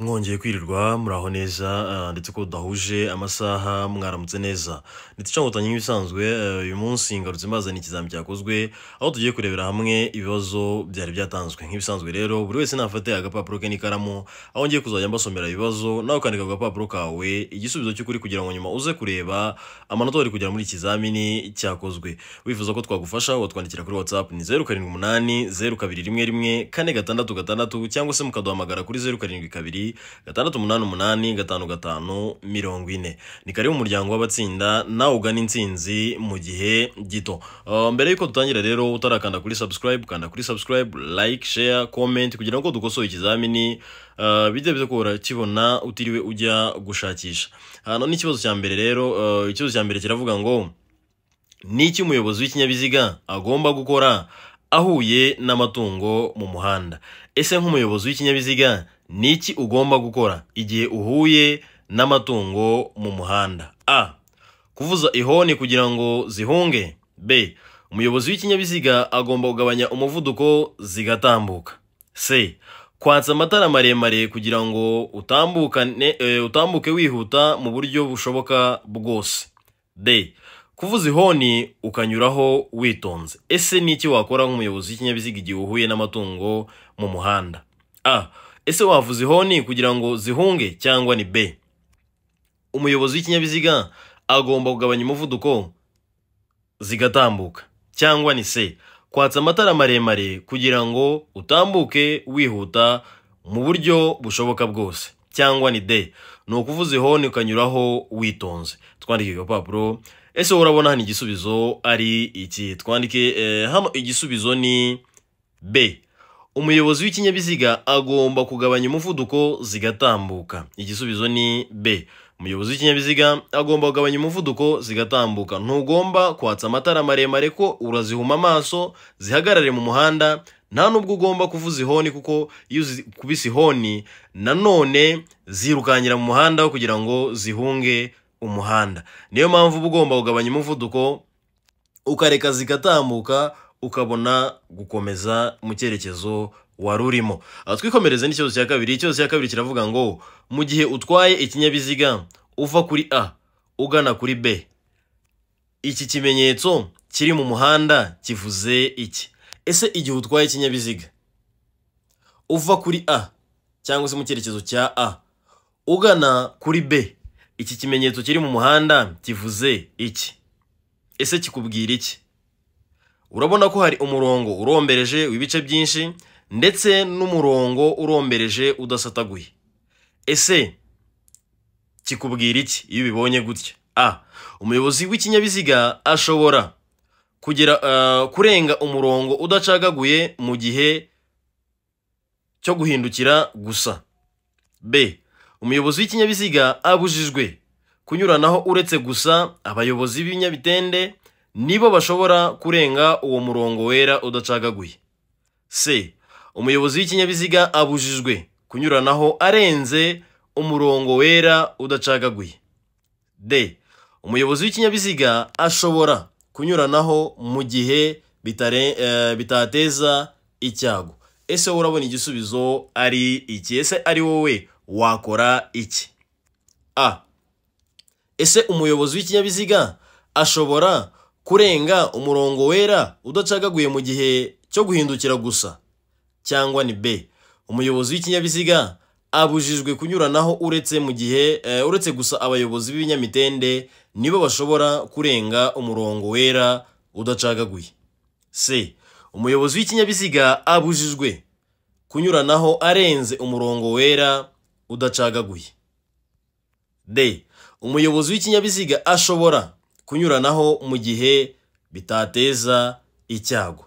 mwongeye kwirirwa muraho neza eh, ndetse ko dudahuje amasaha mwaramutse neza ndetse nk'ibisanzwe eh, uyu munsi ngarutse mbazaniye ikizami cyakozwe aho tugiye kurebera hamwe ibibazo byari byatanzwe nk'ibisanzwe rero buri wese nafate agapapuro ke n'ikaramu aho ngiye kuzajya mbasomera ibibazo nawe ukandika ku gapapuro kawe igisubizo cy'ukuri kugira ngo nyuma uze kureba amanota wari kugera muri ikizamini cyakozwe wifuza ko twagufasha watwandikira kuri watsapu ni zeru karindwi umunani zeru kabiri rimwe rimwe kane gatandatu gatandatu cyangwa se mukaduhamagara kuri zeru karindwi kabiri gatandatu umunani umunani gatanu gatanu mirongo ine ni karibu umuryango w'abatsinda nawe ugana insinzi mu gihe gito uh, mbere y'uko dutangira rero utarakanda kuri subscribe kanda kuri subscribe like share comment kugira ngo dukosore ikizamini uh, bijya byo kibona utiriwe ujya gushakisha hano uh, n'ikibazo cya mbere rero ikibazo cya mbere kiravuga ngo ni iki umuyobozi w'ikinyabiziga agomba gukora ahuye n'amatungo mu muhanda ese nk'umuyobozi w'ikinyabiziga ni iki ugomba gukora igihe uhuye n'amatungo mu muhanda a kuvuza ihoni kugira ngo zihunge b umuyobozi w'ikinyabiziga agomba kugabanya umuvuduko zigatambuka c kwatsa amatara maremare kugira ngo eh, utambuke wihuta mu buryo bushoboka bwose d kuvuza ihoni ukanyuraho witonze ese ni iki wakora nk'umuyobozi w'ikinyabiziga igihe uhuye n'amatungo mu muhanda a ese wava zihoni kugira ngo zihunge cyangwa ni be umuyobozi w'ikinyabiziga agomba kugabanya umuvuduko zigatambuka cyangwa ni se kwatsa amatara maremare kugira ngo utambuke wihuta mu buryo bushoboka bwose cyangwa ni de ni ukuvuza ihoni ukanyuraho witonze twandike agapapuro ese urabona hano igisubizo ari iki twandike eh, hano igisubizo ni b umuyobozi w'ikinyabiziga agomba kugabanya umuvuduko zigatambuka igisubizo ni b umuyobozi w'ikinyabiziga agomba kugabanya umuvuduko zigatambuka ntugomba kwatsa amatara maremare ko urazihuma amaso zihagarare mu muhanda nta n'ubwo ugomba kuvuza ihoni kuko iyo ukubise ihoni nanone zirukankira mu muhanda kugira ngo zihunge umuhanda niyo mpamvu uba ugomba kugabanya umuvuduko ukareka zigatambuka ukabona gukomeza mu cyerekezo wari urimo twikomereze n'ikibazo cya kabiri ikibazo cya kabiri kiravuga ngo mu gihe utwaye ikinyabiziga uva kuri a ugana kuri b iki kimenyetso kiri mu muhanda kivuze iki ese igihe utwaye ikinyabiziga uva kuri a cyangwa se mu cyerekezo cya a ugana kuri b iki kimenyetso kiri mu muhanda kivuze iki ese kikubwira iki urabona ko hari umurongo urombereje w'ibice byinshi ndetse n'umurongo urombereje udasataguye ese kikubwira iki iyo ubibonye gutya a umuyobozi w'ikinyabiziga ashobora kugera eh, kurenga umurongo udacagaguye mu gihe cyo guhindukira gusa b umuyobozi w'ikinyabiziga abujijwe kunyuranaho uretse gusa abayobozi b'ibinyabitende nibo bashobora kurenga uwo murongo wera udacagaguye c umuyobozi w'ikinyabiziga abujijwe kunyuranaho arenze umurongo wera udacagaguye d umuyobozi w'ikinyabiziga ashobora kunyuranaho mu gihe eh, bitateza icyago ese wowe urabona igisubizo ari iki ese ari wowe wakora iki a ese umuyobozi w'ikinyabiziga ashobora kurenga umurongo wera udacagaguye mu gihe cyo guhindukira gusa cyangwa ni b umuyobozi w'ikinyabiziga abujijwe kunyuranaho uretse mu gihe eh, uretse gusa abayobozi b'ibinyamitende nibo bashobora kurenga umurongo wera udacagaguye c umuyobozi w'ikinyabiziga abujijwe kunyuranaho arenze umurongo wera udacagaguye d umuyobozi w'ikinyabiziga ashobora kunyuranaho mu gihe bitateza icyago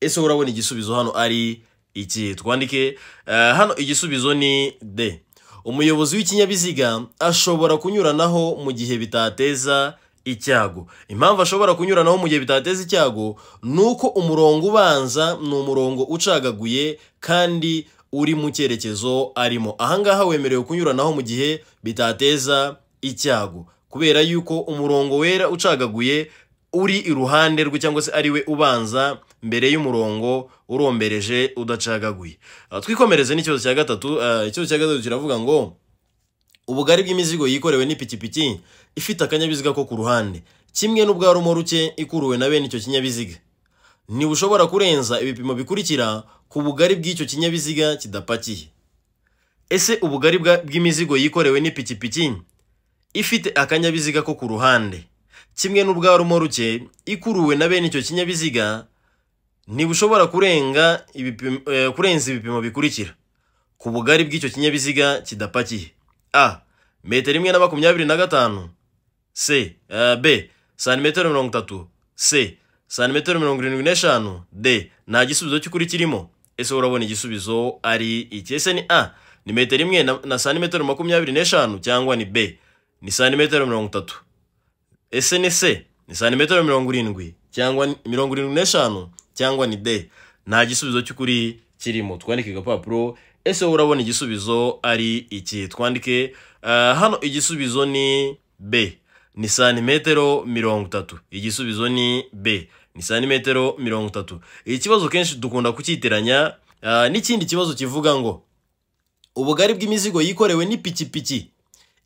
ese urabona igisubizo hano ari iki twandike eh, hano igisubizo ni d. umuyobozi w'ikinyabiziga ashobora kunyuranaho mu gihe bitateza icyago impamvu ashobora kunyuranaho mu gihe bitateza icyago ni uko umurongo ubanza ni umurongo ucagaguye kandi uri mu cyerekezo arimo ahangaha wemerewe kunyuranaho mu gihe bitateza icyago kubera yuko umurongo wera ucagaguye uri iruhande rwe cyangwa se ariwe ubanza mbere y'umurongo urombereje udacagaguye ah, twikomereze n'ikibazo cya gatatu ah, ikibazo cya gatatu kiravuga ngo ubugari bw'imizigo yikorewe n'ipikipiki ifite akanyabiziga ko ku ruhande kimwe n'ubwaruma ruke ikuruwe na bene icyo kinyabiziga ntibushobora kurenza ibipimo bikurikira ku bugari bw'icyo kinyabiziga kidapakiye ese ubugari bw'imizigo yikorewe n'ipikipiki ifite akanyabiziga ko ku ruhande kimwe n'ubwarumo ruke ikuruwe na bene icyo kinyabiziga ntibushobora kurenga eh, kurenza ibipimo bikurikira ku bugari bw'icyo kinyabiziga kidapakiye a metero imwe na makumyabiri na gatanu c eh, b santimetero mirongo itatu c santimetero mirongo irindwi n'eshanu d nta gisubizo cy'ukuri kirimo ese urabona igisubizo ari iki ese ni a ni metero imwe na santimetero makumyabiri n'eshanu cyangwa ni b ni santimetero mirongo itatu ese ni se ni santimetero mirongo irindwi cyangwa mirongo irindwi n'eshanu cyangwa ni de nta gisubizo cy'ukuri kirimo twandike agapapuro ese wowe urabona igisubizo ari iki twandike eh, hano igisubizo ni b ni santimetero mirongo itatu igisubizo ni b ni santimetero mirongo itatu iki kibazo kenshi dukunda kukitiranya eh, n'ikindi kibazo kivuga ngo ubugari bw'imizigo yikorewe n'ipikipiki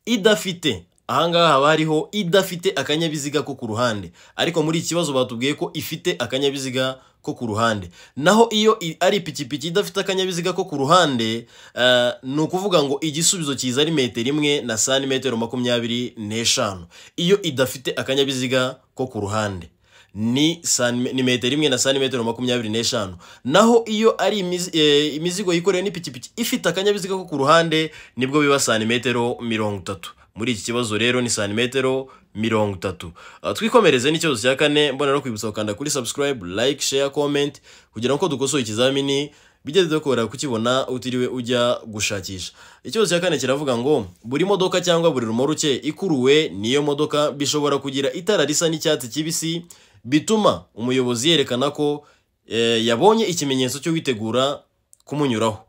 idafite ahangaha haba hariho idafite akanyabiziga ko ku ruhande ariko muri iki kibazo batubwiye ko ifite akanyabiziga ko ku ruhande naho iyo ari ipikipiki idafite akanyabiziga ko ku ruhande eh, ni ukuvuga ngo igisubizo cyiza ari metero imwe na santimetero makumyabiri n'eshanu iyo idafite akanyabiziga ko ku ruhande ni metero imwe na santimetero makumyabiri n'eshanu naho iyo ari eh, imizigo yikorewe n'ipikipiki ifite akanyabiziga ko ku ruhande nibwo biba santimetero mirongo itatu muri iki kibazo rero ni santimetero mirongo itatu ah, twikomereze n'ikibazo cya kane mbona no kwibutsa gukanda kuri subscribe like share comment kugira ngo dukosore ikizamini bijya dukora kukibona utiriwe ujya gushakisha ikibazo cya kane kiravuga ngo buri modoka cyangwa buri rumoruke ikuruwe n'iyo modoka bishobora kugira itara risa n'icyatsi kibisi bituma umuyobozi yerekana ko eh, yabonye ikimenyetso cyo witegura kumunyuraho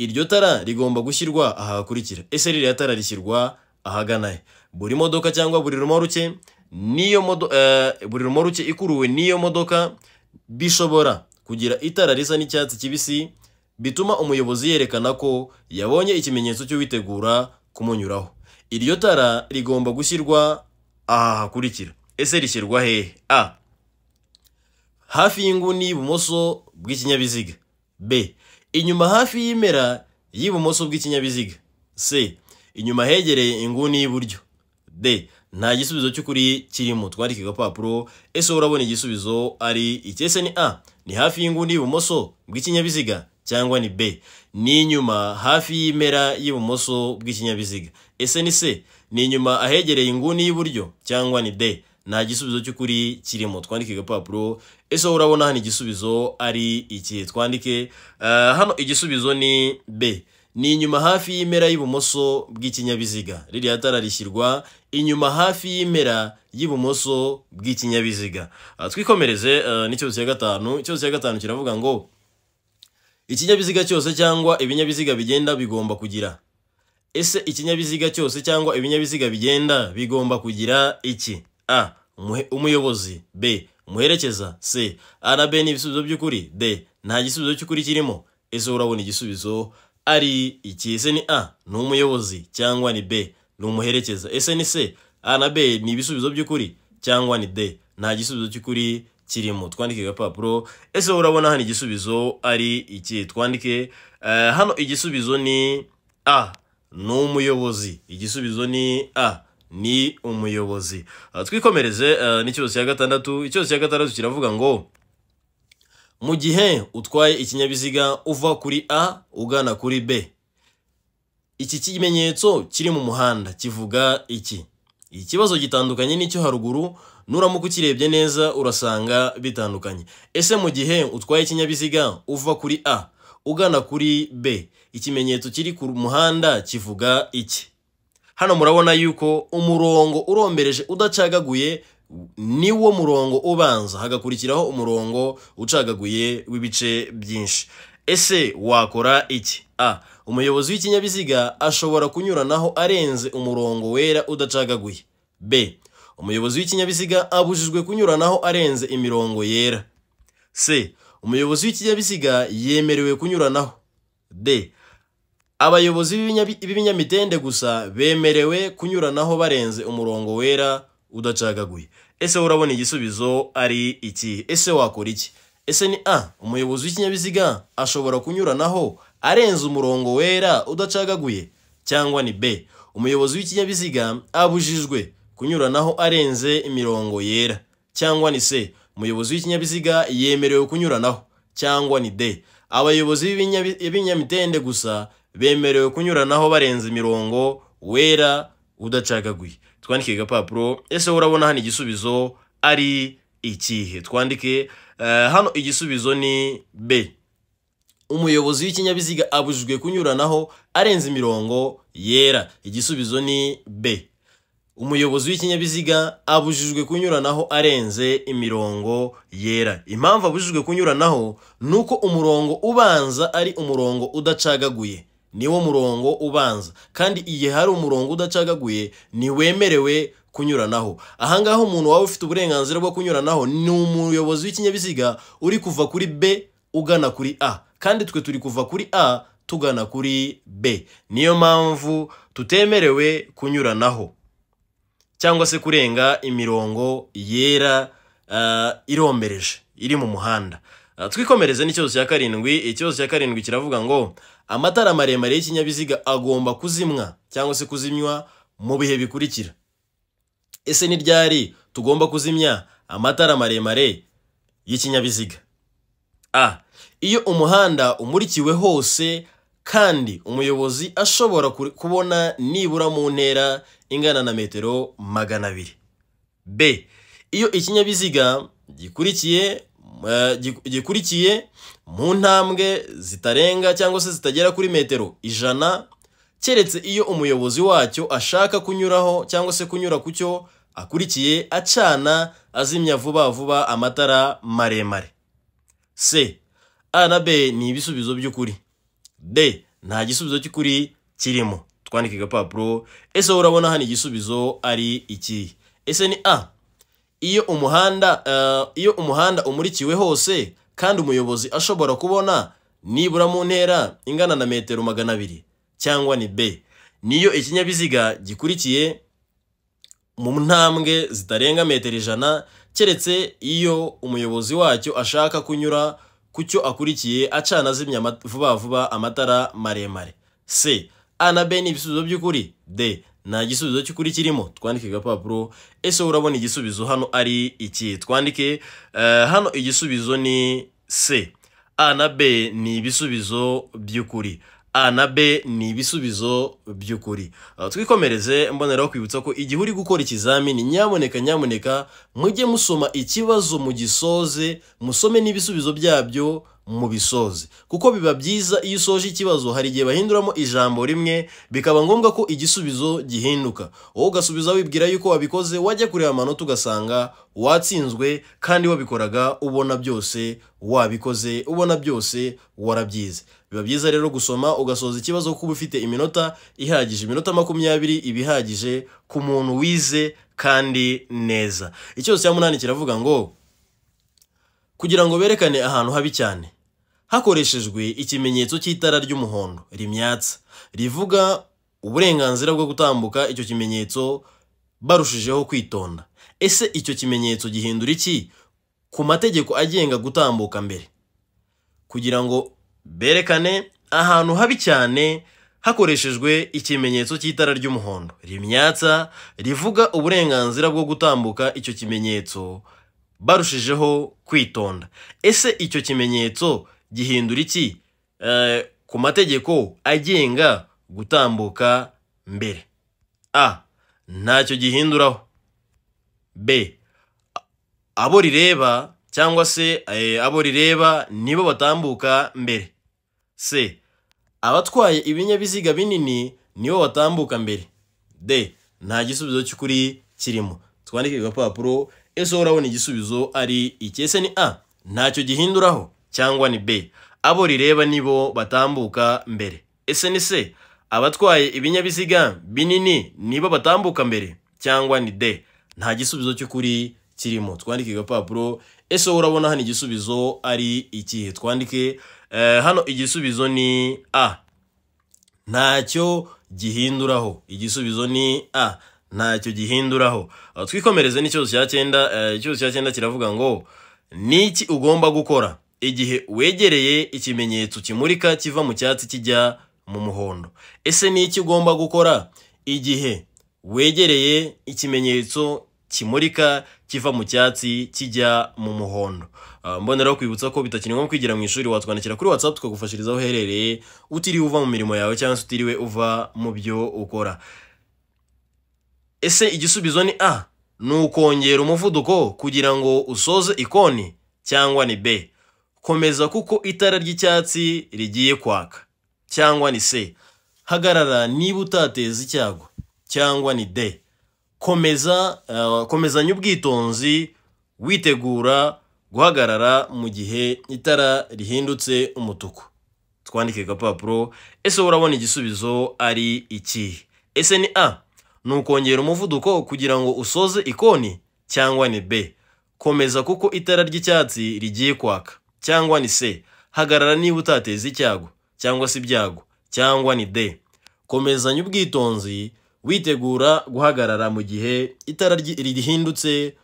iryo tara rigomba gushyirwa ahakurikira. ese ririya tara rishyirwa ahagana he buri modoka cyangwa buri rumoruke niyo eh, buri rumoruke ikuruwe n'iyo modoka bishobora kugira itara risa n'icyatsi kibisi bituma umuyobozi yerekana ko yabonye ikimenyetso cyo witegura kumunyuraho iryo tara rigomba gushyirwa aha hakurikira ese rishyirwa hehe a hafi y'inguni y'ibumoso bw'ikinyabiziga b inyuma hafi y’imera y'ibumoso bw'ikinyabiziga c inyuma hegereye inguni y'iburyo d nta gisubizo cy'ukuri kirimo twandike agapapuro ese urabona igisubizo ari icyese ni a ni hafi y'inguni y'ibumoso bw'ikinyabiziga cyangwa ni b ni inyuma hafi y’imera y'ibumoso bw'ikinyabiziga ese ni c ni inyuma ahegereye inguni y'iburyo cyangwa ni d nta gisubizo cy'ukuri kirimo twandike agapapuro ese wowe urabona hano igisubizo ari ikihe twandike eh, hano igisubizo ni b ni inyuma hafi y'impera y'ibumoso bw'ikinyabiziga ririya tara rishyirwa inyuma hafi y'impera y'ibumoso bw'ikinyabiziga ah, twikomereze eh, n'icyose ya gatanu icyose ya gatanu kiravuga ngo ikinyabiziga cyose cyangwa ibinyabiziga bigenda bigomba kugira ese ikinyabiziga cyose cyangwa ibinyabiziga bigenda bigomba kugira iki a umuyobozi b umuherekeza c a na b ni ibisubizo by'ukuri d nta gisubizo cy'ukuri kirimo ese urabona igisubizo ari iki ese ni a ni umuyobozi cyangwa ni b ni umuherekeza ese ni c a na b ni ibisubizo by'ukuri cyangwa ni d nta gisubizo cy'ukuri kirimo twandike agapapuro ese urabona hano igisubizo ari iki twandike eh, hano igisubizo ni a ni umuyobozi igisubizo ni a ni umuyobozi uh, twikomereze uh, nicyose cya gatandatu ikibazo cya gatandatu kiravuga ngo mu gihe utwaye ikinyabiziga uva kuri a ugana kuri b iki kimenyetso kiri mu muhanda kivuga iki ikibazo gitandukanye n'icyo haruguru nuramuka ukirebye neza urasanga bitandukanye ese mu gihe utwaye ikinyabiziga uva kuri a ugana kuri b ikimenyetso kiri ku muhanda kivuga iki hano murabona yuko umurongo urombereje udacagaguye ni niwo murongo ubanza hagakurikiraho umurongo ucagaguye w'ibice byinshi ese wakora iki a umuyobozi w'ikinyabiziga ashobora kunyuranaho arenze umurongo wera udacagaguye b umuyobozi w'ikinyabiziga abujijwe kunyuranaho arenze imirongo yera c umuyobozi w'ikinyabiziga yemerewe kunyuranaho d abayobozi b'ibinyamitende gusa bemerewe kunyuranaho barenze umurongo wera udacagaguye ese urabona igisubizo ari iki ese wakora iki ese ni a umuyobozi w'ikinyabiziga ashobora kunyuranaho arenze umurongo wera udacagaguye cyangwa ni b umuyobozi w'ikinyabiziga abujijwe kunyuranaho arenze imirongo yera cyangwa ni C umuyobozi w'ikinyabiziga yemerewe kunyuranaho cyangwa ni d abayobozi b'ibinyamitende gusa bemerewe kunyuranaho barenze imirongo wera udacagaguye twandike agapapuro ese urabona hano igisubizo ari ikihe twandike eh, hano igisubizo ni b umuyobozi w'ikinyabiziga abujijwe kunyuranaho arenze imirongo yera igisubizo ni b umuyobozi w'ikinyabiziga abujijwe kunyuranaho arenze imirongo yera impamvu abujijwe kunyuranaho ni uko umurongo ubanza ari umurongo udacagaguye niwo murongo ubanza kandi igihe hari umurongo udacagaguye ntiwemerewe kunyuranaho ahangaha umuntu waba ufite uburenganzira bwo kunyuranaho ni umuyobozi w'ikinyabiziga uri kuva kuri b ugana kuri a kandi twe turi kuva kuri a tugana kuri b niyo mpamvu tutemerewe kunyuranaho cyangwa se kurenga imirongo yera eh, irombereje iri mu muhanda eh, twikomereze n'ikibazo cya karindwi ikibazo cya karindwi kiravuga ngo amatara maremare y'ikinyabiziga agomba kuzimwa cyangwa se kuzimywa mu bihe bikurikira ese ni ryari tugomba kuzimya amatara maremare y'ikinyabiziga a iyo umuhanda umurikiwe hose kandi umuyobozi ashobora kubona nibura mu ntera ingana na metero magana abiri b iyo ikinyabiziga gikurikiye eh, gikurikiye mu ntambwe zitarenga cyangwa se zitagera kuri metero ijana keretse iyo umuyobozi wacyo ashaka kunyuraho cyangwa se kunyura ku cyo akurikiye acana azimya vuba vuba amatara maremare c a na b ni ibisubizo by'ukuri d nta gisubizo cy'ukuri kirimo twandike agapapuro ese urabona hano igisubizo ari iki ese ni a iyo umuhanda eh, iyo umuhanda umurikiwe hose kandi umuyobozi ashobora kubona nibura mu ntera ingana na metero magana abiri cyangwa ni b niyo ikinyabiziga gikurikiye mu ntambwe zitarenga metero ijana keretse iyo umuyobozi wacyo ashaka kunyura ku cyo akurikiye acana azimya vuba vuba amatara maremare c a na b ni ibisubizo by'ukuri d nta gisubizo cy'ukuri kirimo twandike agapapuro ese urabona igisubizo hano ari iki twandike eh, hano igisubizo ni c a na b ni ibisubizo by'ukuri a na b ni ibisubizo by'ukuri uh, twikomereze mboneraho kwibutsa ko igihe uri gukora ikizamini nyamuneka nyamuneka mujye musoma ikibazo mu gisoze musome n'ibisubizo byabyo mubisoze kuko biba byiza iyo usoje ikibazo hari igihe bahinduramo ijambo rimwe bikaba ngombwa ko igisubizo gihinduka wowe ugasubiza wibwira yuko wabikoze wajya kureba amanota ugasanga watsinzwe kandi wabikoraga ubona byose wabikoze ubona byose warabyize biba byiza rero gusoma ugasoza ikibazo kuba ufite iminota ihagije iminota makumyabiri ibihagije ku muntu wize kandi neza icyose cya munani kiravuga ngo kugira ngo berekane ahantu habi cyane hakoreshejwe ikimenyetso cy'itara ry'umuhondo rimyatsa rivuga uburenganzira bwo gutambuka icyo kimenyetso barushijeho kwitonda ese icyo kimenyetso gihindura iki ku mategeko agenga gutambuka mbere kugira ngo berekane ahantu habi cyane hakoreshejwe ikimenyetso cy'itara ry'umuhondo rimyatsa rivuga uburenganzira bwo gutambuka icyo kimenyetso barushijeho kwitonda ese icyo kimenyetso gihindura iki eh, ku mategeko agenga gutambuka mbere a ntacyo gihinduraho b abo rireba cyangwa se eh, abo rireba nibo batambuka mbere c abatwaye ibinyabiziga binini nibo batambuka mbere d nta gisubizo cy'ukuri kirimo twandike ku gapapuro ese urabona igisubizo ari iki ese ni a ntacyo gihinduraho cyangwa ni b abo rireba nibo batambuka mbere ese ni se abatwaye ibinyabiziga binini nibo batambuka mbere cyangwa ni d nta gisubizo cy'ukuri kirimo twandike agapapuro ese urabona hano igisubizo ari ikihe twandike eh, hano igisubizo ni a ntacyo gihinduraho igisubizo ni a ntacyo gihinduraho twikomereze n'ikibazo cya cyenda eh, ikibazo cya cyenda kiravuga ngo ni iki ugomba gukora igihe wegereye ikimenyetso kimurika kiva mu cyatsi kijya mu muhondo ese ni iki ugomba gukora igihe wegereye ikimenyetso kimurika kiva mu cyatsi kijya mu muhondo ah, mbonera kwibutsa ko bitakiri ngombwa kwigira mu ishuri watwandikira kuri watsapu tukagufashiriza aho uherereye utiriwe uva mu mirimo yawe cyangwa se utiriwe uva mu byo ukora ese igisubizo ni a ni ukongera umuvuduko kugira ngo usoze ikoni cyangwa ni b komeza kuko itara ry'icyatsi rigiye kwaka cyangwa ni se hagarara niba utateza icyago cyangwa ni de komeza eh, komezanya ubwitonzi witegura guhagarara mu gihe itara rihindutse umutuku twandike agapapuro ese urabona igisubizo ari iki ese ni a ni ukongera umuvuduko kugira ngo usoze ikoni cyangwa ni b komeza kuko itara ry'icyatsi rigiye kwaka cyangwa ni se hagarara niba utateza icyago cyangwa se ibyago cyangwa ni de komezanya ubwitonzi witegura guhagarara mu gihe itara rihindutse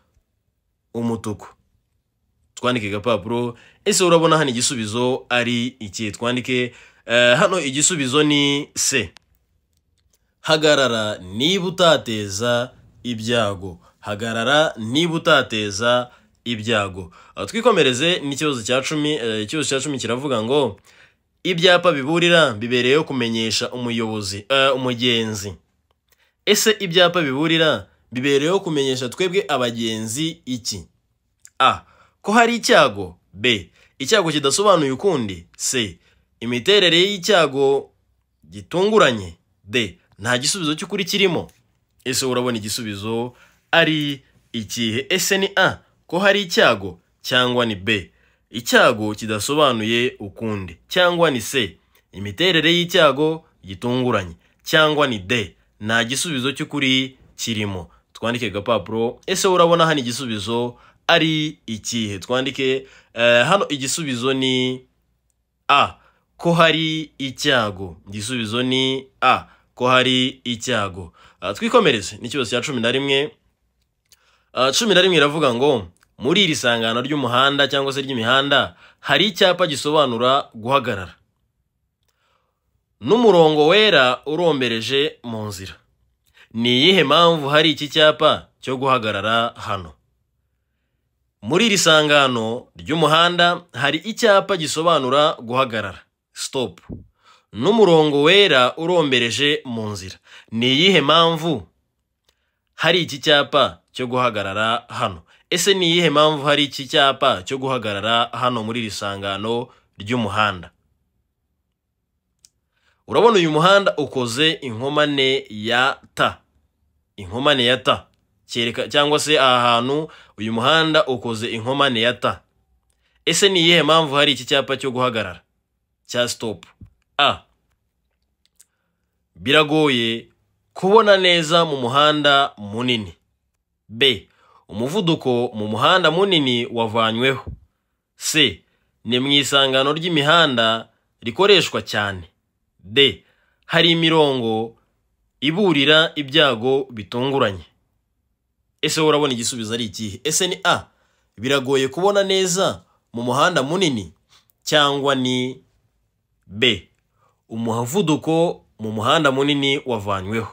umutuku twandike agapapuro ese urabona hano igisubizo ari iki twandike eh, hano igisubizo ni se hagarara niba utateza ibyago hagarara niba utateza ibyago twikomereze n'ikibazo cya cumi eh, ikibazo cya cumi kiravuga ngo ibyapa biburira bibereyeho kumenyesha umuyobozi eh, umugenzi ese ibyapa biburira bibereyeho kumenyesha twebwe abagenzi iki a ko hari icyago b icyago kidasobanuye ukundi c imiterere y'icyago gitunguranye d nta gisubizo cy'ukuri kirimo ese urabona igisubizo ari ikihe ese ni a ko hari icyago cyangwa ni b icyago kidasobanuye ukundi cyangwa ni c imiterere y'icyago gitunguranye cyangwa ni d nta gisubizo cy'ukuri kirimo twandike agapapuro ese urabona hano igisubizo ari ikihe twandike eh, hano igisubizo ni a ko hari icyago igisubizo ni a ko hari icyago ah, twikomereze n'ikibazo cya cumi na rimwe ah, cumi na rimwe iravuga ngo muri iri sangano ry'umuhanda cyangwa se ry'imihanda hari icyapa gisobanura guhagarara n'umurongo wera urombereje mu nzira ni iyihe mpamvu hari iki cyapa cyo guhagarara hano muri iri sangano ry'umuhanda hari icyapa gisobanura guhagarara stop n'umurongo wera urombereje mu nzira ni iyihe mpamvu hari iki cyapa cyo guhagarara hano ese ni iyihe mpamvu hari iki cyapa cyo guhagarara hano muri iri sangano ry'umuhanda urabona uyu muhanda ukoze inkomane ya ta inkomane ya ta cyangwa se aha hantu uyu muhanda ukoze inkomane ya ta ese ni iyihe mpamvu hari iki cyapa cyo guhagarara cya sitopu a biragoye kubona neza mu muhanda munini b umuvuduko mu muhanda munini wavanyweho c ni mu isangano ry'imihanda rikoreshwa cyane d hari imirongo iburira ibyago bitunguranye ese urabona igisubizo ari ikihe ese ni a biragoye kubona neza mu muhanda munini cyangwa ni b umuvuduko mu muhanda munini wavanyweho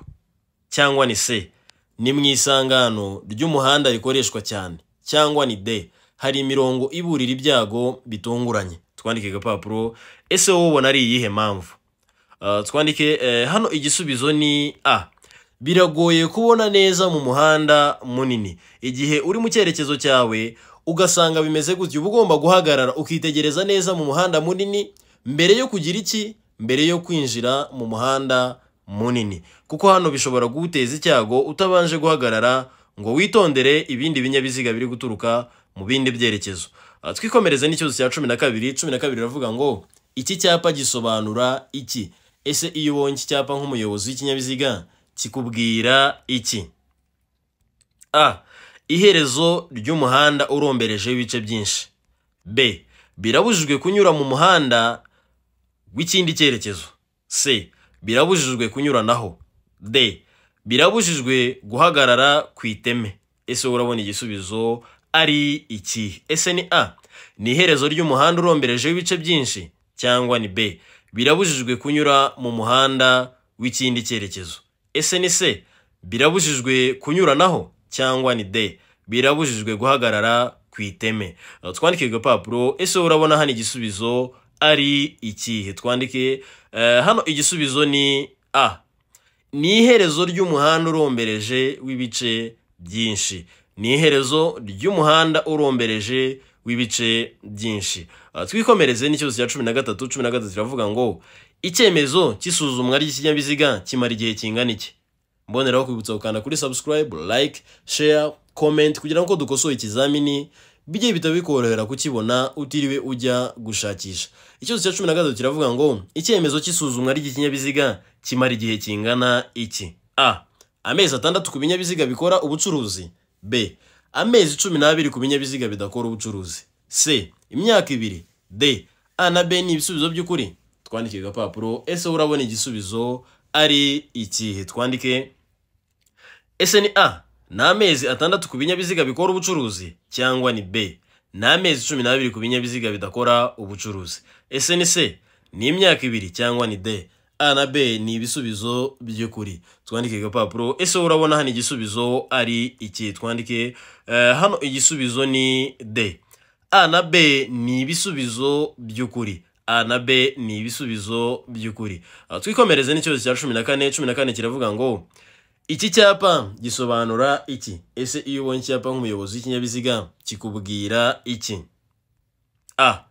cyangwa ni c ni mu isangano ry'umuhanda rikoreshwa cyane cyangwa ni de hari imirongo iburira ibyago bitunguranye twandike agapapuro ese wowe ubona ari iyihe mpamvu ah, twandike eh, hano igisubizo ni a biragoye kubona neza mu muhanda munini igihe uri mu cyerekezo cyawe ugasanga bimeze gutya uba ugomba guhagarara ukitegereza neza mu muhanda munini mbere yo kugira iki mbere yo kwinjira mu muhanda munini kuko hano bishobora kuwuteza icyago utabanje guhagarara ngo witondere ibindi binyabiziga biri guturuka mu bindi byerekezo ah, twikomereze n'ikibazo cya cumi na kabiri cumi na kabiri iravuga ngo iki cyapa gisobanura iki ese iyo ubonye iki cyapa nk'umuyobozi w'ikinyabiziga kikubwira iki a iherezo ry'umuhanda urombereje ibice byinshi b birabujijwe kunyura mu muhanda w'ikindi cyerekezo c birabujijwe kunyuranaho de birabujijwe guhagarara ku iteme ese urabona igisubizo ari iki ese ni a ni iherezo ry'umuhanda urombereje w'ibice byinshi cyangwa ni b birabujijwe kunyura mu muhanda w'ikindi cyerekezo ese ni c birabujijwe kunyuranaho cyangwa ni d birabujijwe guhagarara ku iteme twandike igapapuro ese urabona hano igisubizo ari iki twandike Eh, hano igisubizo ni a ni iherezo ry'umuhanda urombereje w'ibice byinshi ni iherezo ry'umuhanda urombereje w'ibice byinshi ah, twikomereze n'ikibazo cya cumi na gatatu cumi na gatatu kiravuga ngo icyemezo cy'isuzumwa ry'ikinyabiziga kimara igihe kingana iki mboneraho kwibutsa gukanda kuri subscribe like share comment kugira ngo dukosoye ikizamini bijye bitaba kukibona utiriwe ujya gushakisha ikibazo cya cumi na gatatu kiravuga ngo icyemezo cy'isuzumwa ry'ikinyabiziga kimara igihe kingana iki a amezi atandatu ku binyabiziga bikora ubucuruzi b amezi cumi n'abiri ku binyabiziga bidakora ubucuruzi c imyaka ibiri d a na b ni ibisubizo by'ukuri twandike agapapuro ese urabona igisubizo ari ikihe twandike ese ni a ni amezi atandatu ku binyabiziga bikora ubucuruzi cyangwa ni b ni amezi cumi n'abiri ku binyabiziga bidakora ubucuruzi ese ni se ni imyaka ibiri cyangwa ni de a na b ni ibisubizo by'ukuri twandike agapapuro ese urabona hano igisubizo ari iki twandike eh, hano igisubizo ni d a na b ni ibisubizo by'ukuri a na b ni ibisubizo by'ukuri ah, twikomereze n'ikibazo cya cumi na kane cumi na kane kiravuga ngo iki cyapa gisobanura iki ese iyo ubonye icyapa nk'umuyobozi w'ikinyabiziga kikubwira iki a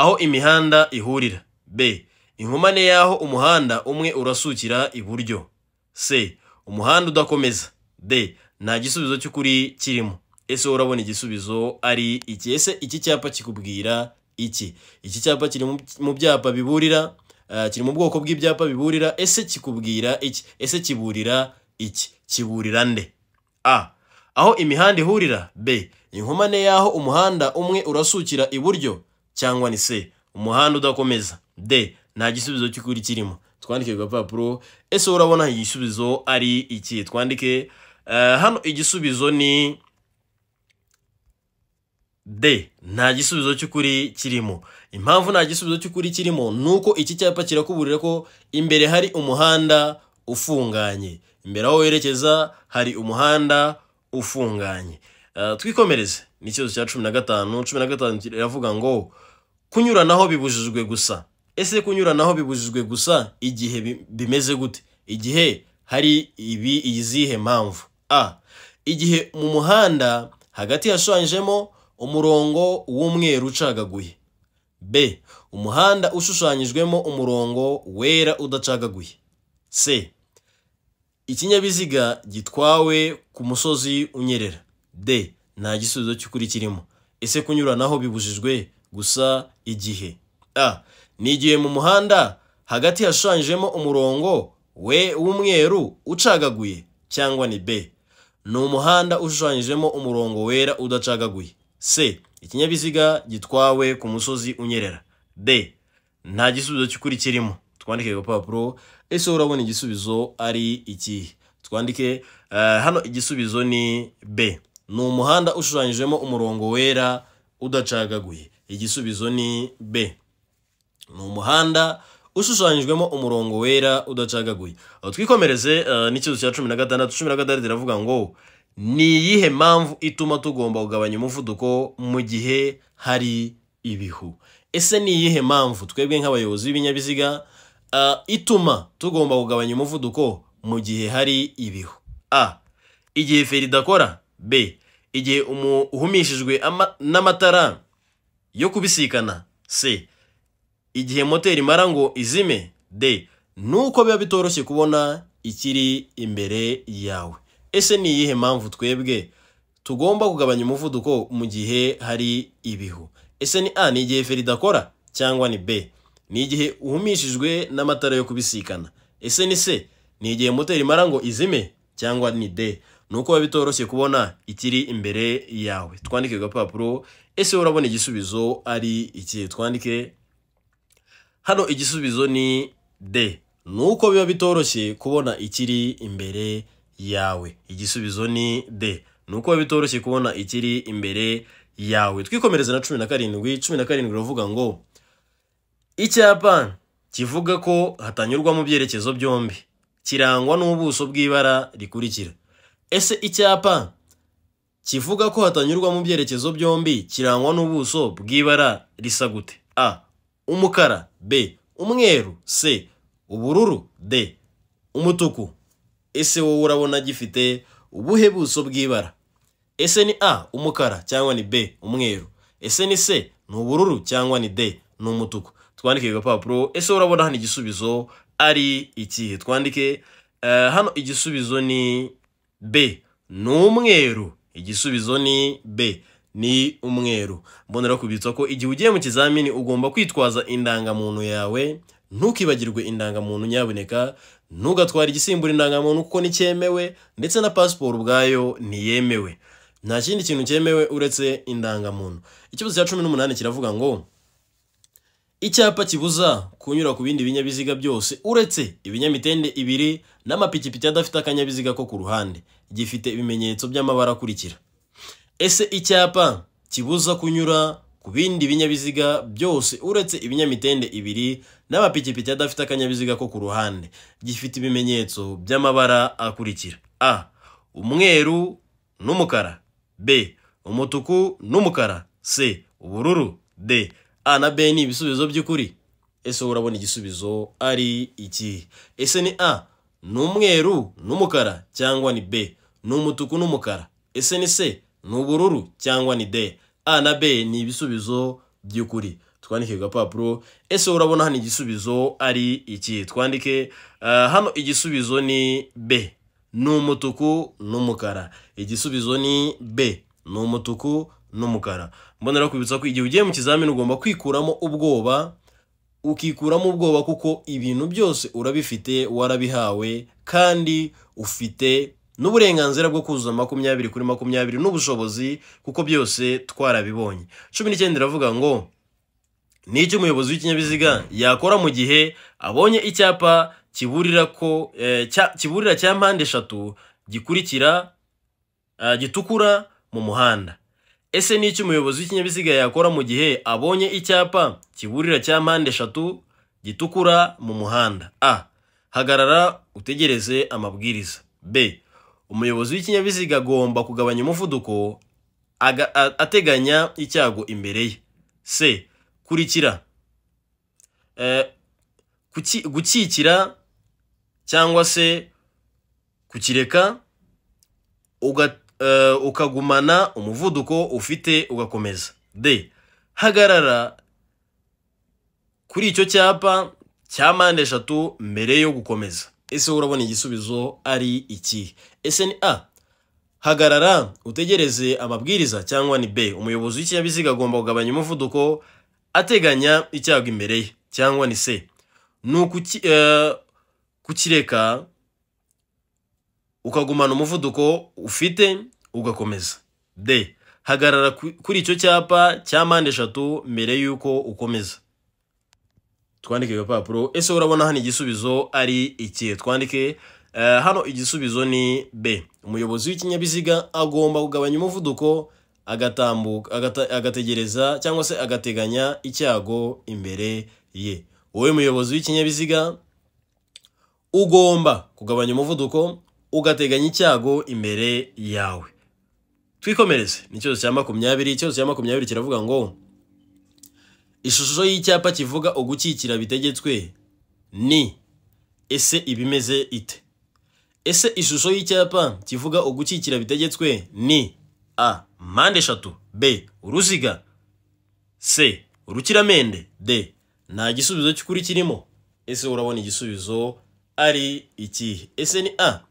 aho imihanda ihurira b inkomane y'aho umuhanda umwe urasukira iburyo c umuhanda udakomeza d nta gisubizo cy'ukuri kirimo ese urabona igisubizo ari iki ese iki cyapa kikubwira iki iki cyapa kiri mu byapa biburira eh, kiri mu bwoko bw'ibyapa biburira ese kikubwira iki ese kiburira iki kiburira nde a aho imihanda ihurira b inkomane y'aho umuhanda umwe urasukira iburyo cyangwa ni c umuhanda udakomeza d nta gisubizo cy'ukuri kirimo twandike ku ese urabona igisubizo ari iki twandike eh, hano igisubizo ni d nta gisubizo cy'ukuri kirimo impamvu nta gisubizo cy'ukuri kirimo ni uko iki cyapa kirakuburira ko imbere hari umuhanda ufunganye imbere aho werekeza hari umuhanda ufunganye eh, twikomereze ni ikibazo cya cumi na gatanu cumi na gatanu kiravuga ngo kunyuranaho bibujijwe gusa ese kunyuranaho bibujijwe gusa igihe bimeze gute igihe hari ibi izihe mpamvu a igihe mu muhanda hagati hashushanyijemo umurongo w'umweru ucagaguye b umuhanda ushushanyijwemo umurongo wera udacagaguye c ikinyabiziga gitwawe ku musozi unyerera d nta gisubizo cy'ukuri kirimo ese kunyuranaho bibujijwe gusa igihe a ni igihe mu muhanda hagati hashushanyijemo umurongo we w'umweru ucagaguye cyangwa ni b ni umuhanda ushushanyijemo umurongo wera udacagaguye c ikinyabiziga gitwawe ku musozi unyerera d nta gisubizo cy'ukuri kirimo twandike ku papuro ese urabona igisubizo ari ikihe twandike eh, hano igisubizo ni b ni umuhanda ushushanyijemo umurongo wera udacagaguye igisubizo ni b ni umuhanda ushushanyijwemo umurongo wera udacagaguye twikomereze eh, n'ikibazo cya cumi na gatandatu cumi na gatandatu iravuga ngo ni iyihe mpamvu ituma tugomba kugabanya umuvuduko mu gihe hari ibihu ese ni iyihe mpamvu twebwe nk'abayobozi b'ibinyabiziga Eh, ituma tugomba kugabanya umuvuduko mu gihe hari ibihu a igihe feri idakora b igihe uhumishijwe n'amatara yo kubisikana c igihe moteri imara ngo izime d nuko biba bitoroshye kubona ikiri imbere yawe ese ni iyihe mpamvu twebwe tugomba kugabanya umuvuduko mu gihe hari ibihu ese ni a ni igihe feri idakora cyangwa ni b ni igihe uhumishijwe n'amatara yo kubisikana ese ni se ni igihe moteri imara ngo izime cyangwa ni de ni uko biba bitoroshye kubona ikiri imbere yawe twandike agapapuro ese urabona igisubizo ari iki twandike hano igisubizo ni de ni uko biba bitoroshye kubona ikiri imbere yawe igisubizo ni de ni uko bitoroshye kubona ikiri imbere yawe twikomereze na cumi na karindwi cumi na karindwi uravuga ngo icyapa kivuga ko hatanyurwa mu byerekezo byombi kirangwa n'ubuso bw'ibara rikurikira ese icyapa kivuga ko hatanyurwa mu byerekezo byombi kirangwa n'ubuso bw'ibara risa gute a umukara b umweru c ubururu d umutuku ese wowe urabona gifite ubuhe buso bw'ibara ese ni a umukara cyangwa ni b umweru ese ni c ni ubururu cyangwa ni d ni umutuku twandike agapapuro ese urabona hano igisubizo ari ikihe twandike eh, hano igisubizo ni b ni umweru igisubizo ni b ni umweru mbonera kubitsa ko igihe ugiye mu kizamini ugomba kwitwaza indangamuntu yawe ntukibagirwe indangamuntu nyaboneka ntugatware igisimbura indangamuntu kuko ntikemewe ndetse na pasiporo ubwayo ntiyemewe nta kindi kintu cyemewe uretse indangamuntu ikibazo cya cumi n'umunani kiravuga ngo icyapa kibuza kunyura ku bindi binyabiziga byose uretse ibinyamitende ibiri n'amapikipiki adafite akanyabiziga ko ku ruhande gifite ibimenyetso by'amabara akurikira ese icyapa kibuza kunyura ku bindi binyabiziga byose uretse ibinyamitende ibiri n'amapikipiki adafite akanyabiziga ko ku ruhande gifite ibimenyetso by'amabara akurikira a umweru n'umukara b umutuku n'umukara c ubururu d a na b ni ibisubizo by'ukuri ese wowe urabona igisubizo ari iki ese ni a ni umweru n'umukara cyangwa ni b ni umutuku n'umukara ese ni c ni ubururu cyangwa ni d a na b ni ibisubizo by'ukuri twandike ku gapapuro ese urabona hano igisubizo ari iki twandike eh, hano igisubizo ni b ni umutuku n'umukara igisubizo ni b ni umutuku n'umukara mbonera kubibutsa ko igihe ugiye mu kizamini ugomba kwikuramo ubwoba ukikuramo ubwoba kuko ibintu byose urabifite warabihawe kandi ufite n'uburenganzira bwo kuzuza makumyabiri kuri makumyabiri n'ubushobozi kuko byose twarabibonye cumi n'icyenda iravuga ngo ni icyo umuyobozi w'ikinyabiziga yakora mu gihe abonye icyapa kiburira ko eh, kiburira cya mpande eshatu gikurikira eh, gitukura mu muhanda ese ni iki umuyobozi w'ikinyabiziga yakora mu gihe abonye icyapa kiburira cya mpande eshatu gitukura mu muhanda a hagarara utegereze amabwiriza b umuyobozi w'ikinyabiziga agomba kugabanya umuvuduko ateganya icyago imbere ye c kurikira e, gukikira cyangwa se kukireka Eh, ukagumana umuvuduko ufite ugakomeza d hagarara kuri icyo cyapa cya mpande eshatu mbere yo gukomeza ese urabona igisubizo ari iki ese ni a hagarara utegereze amabwiriza cyangwa ni b umuyobozi w'ikinyabiziga agomba kugabanya umuvuduko ateganya icyago imbere ye cyangwa ni c ni ukukireka eh, ukagumana umuvuduko ufite ugakomeza de hagarara kuri icyo cyapa cya mpande eshatu mbere y'uko ukomeza twandike agapapuro ese urabona hano igisubizo ari ikihe twandike eh, hano igisubizo ni b umuyobozi w'ikinyabiziga agomba kugabanya umuvuduko agatambuka agategereza cyangwa se agateganya icyago imbere ye wowe muyobozi w'ikinyabiziga ugomba kugabanya umuvuduko ugateganya icyago imbere yawe twikomereze ni icyose cya makumyabiri cyose cya makumyabiri kiravuga ngo ishusho y'icyapa kivuga ugukikira bitegetswe ni ese ibimeze ite ese ishusho y'icyapa kivuga ugukikira bitegetswe ni a mpande eshatu b uruziga c urukiramende d nta gisubizo cy'ukuri kirimo ese urabona igisubizo ari iki ese ni a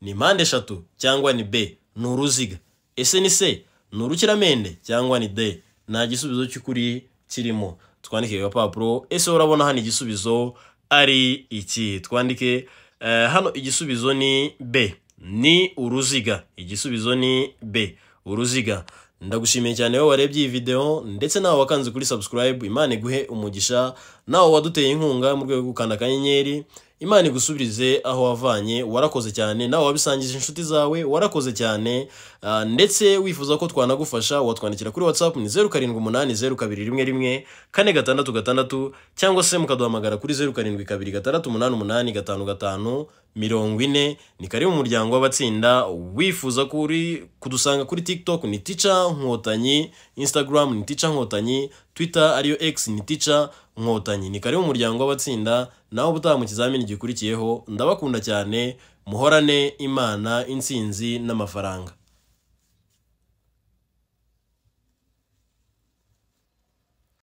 ni mpande eshatu cyangwa ni b ni uruziga ese ni se ni urukiramende cyangwa ni d nta gisubizo cy'ukuri kirimo twandike agapapuro ese urabona hano igisubizo ari iki twandike hano igisubizo ni b ni uruziga igisubizo ni b uruziga ndagushimiye cyane wowe warebye iyi videwo ndetse nawe wakanze kuri subscribe imana iguhe umugisha nawe waduteye inkunga mu rwego rwo gukanda akanyenyeri imana igusubirize aho wavanye warakoze cyane nawe wabisangije inshuti zawe warakoze cyane Ah, ndetse wifuza ko twanagufasha watwandikira kuri watsapu ni zeru karindwi umunani zeru kabiri rimwe rimwe kane gatandatu gatandatu cyangwa se mukaduhamagara kuri zeru karindwi kabiri gatandatu umunani umunani gatanu gatanu mirongo ine ni mu muryango w'abatsinda wifuza kudusanga kuri tiktok ni tica nkotanyi instagram ni tica nkotanyi twitter ariyo x ni tica nkotanyi ni karibu umuryango w'abatsinda nawe ubutaha mu kizamini gikurikiyeho ndabakunda cyane muhorane imana insinzi n'amafaranga